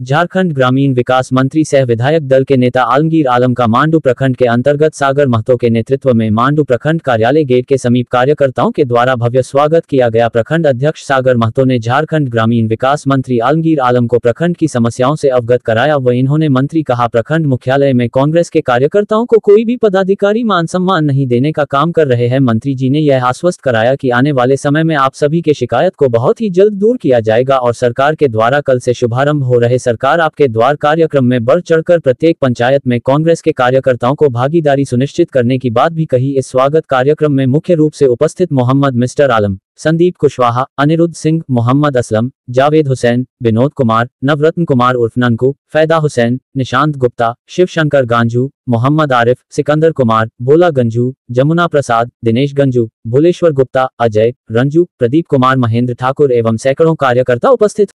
झारखंड ग्रामीण विकास मंत्री सह विधायक दल के नेता आलमगीर आलम का मांडू प्रखंड के अंतर्गत सागर महतो के नेतृत्व में मांडू प्रखंड कार्यालय गेट के समीप कार्यकर्ताओं के द्वारा भव्य स्वागत किया गया प्रखंड अध्यक्ष सागर महतो ने झारखंड ग्रामीण विकास मंत्री आलमगीर आलम को प्रखंड की समस्याओं से अवगत कराया व इन्होंने मंत्री कहा प्रखंड मुख्यालय में कांग्रेस के कार्यकर्ताओं को कोई भी पदाधिकारी मान सम्मान नहीं देने का काम कर रहे हैं मंत्री जी ने यह आश्वस्त कराया की आने वाले समय में आप सभी के शिकायत को बहुत ही जल्द दूर किया जाएगा और सरकार के द्वारा कल ऐसी शुभारम्भ हो रहे सरकार आपके द्वार कार्यक्रम में बढ़ चढ़कर प्रत्येक पंचायत में कांग्रेस के कार्यकर्ताओं को भागीदारी सुनिश्चित करने की बात भी कही इस स्वागत कार्यक्रम में मुख्य रूप से उपस्थित मोहम्मद मिस्टर आलम संदीप कुशवाहा अनिरुद्ध सिंह मोहम्मद असलम जावेद हुसैन विनोद कुमार नवरत्न कुमार उर्फ नंकू फैदा हुसैन निशांत गुप्ता शिवशंकर गांजू मोहम्मद आरिफ सिकंदर कुमार भोला गंजू जमुना प्रसाद दिनेश गंजू भुलेश्वर गुप्ता अजय रंजू प्रदीप कुमार महेंद्र ठाकुर एवं सैकड़ों कार्यकर्ता उपस्थित